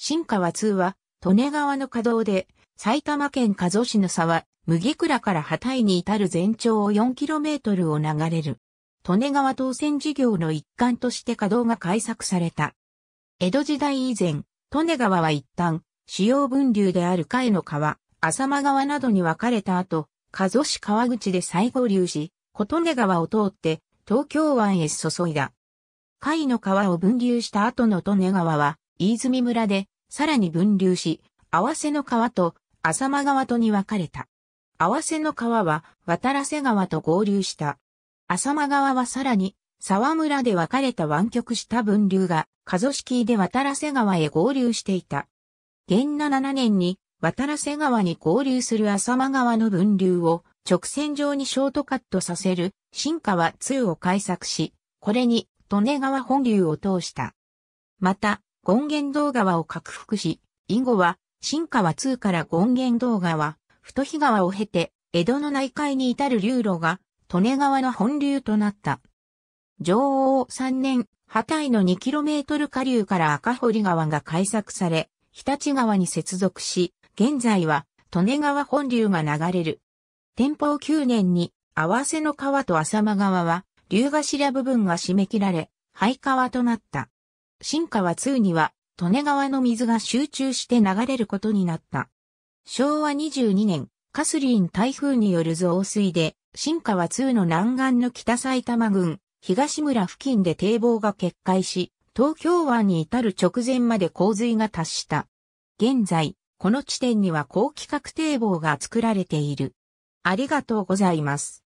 新川2は、利根川の河道で、埼玉県加須市の沢、麦倉から破体に至る全長を 4km を流れる。利根川当選事業の一環として稼働が開削された。江戸時代以前、利根川は一旦、主要分流である海の川、浅間川などに分かれた後、加須市川口で再合流し、利根川を通って東京湾へ注いだ。海の川を分流した後の利根川は、飯泉村でさらに分流し、合わせの川と浅間川とに分かれた。合わせの川は渡良瀬川と合流した。浅間川はさらに沢村で分かれた湾曲した分流が、加須式で渡良瀬川へ合流していた。元7年に渡良瀬川に合流する浅間川の分流を直線上にショートカットさせる新川2を開削し、これに利根川本流を通した。また、権現道川を拡幅し、以後は、新川2から権現道川、太日川を経て、江戸の内海に至る流路が、利根川の本流となった。上王3年、波体の 2km 下流から赤堀川が開削され、日立川に接続し、現在は、利根川本流が流れる。天保9年に、合わせの川と浅間川は、竜頭部分が締め切られ、廃川となった。新川2には、利根川の水が集中して流れることになった。昭和22年、カスリン台風による増水で、新川2の南岸の北埼玉郡、東村付近で堤防が決壊し、東京湾に至る直前まで洪水が達した。現在、この地点には高規格堤防が作られている。ありがとうございます。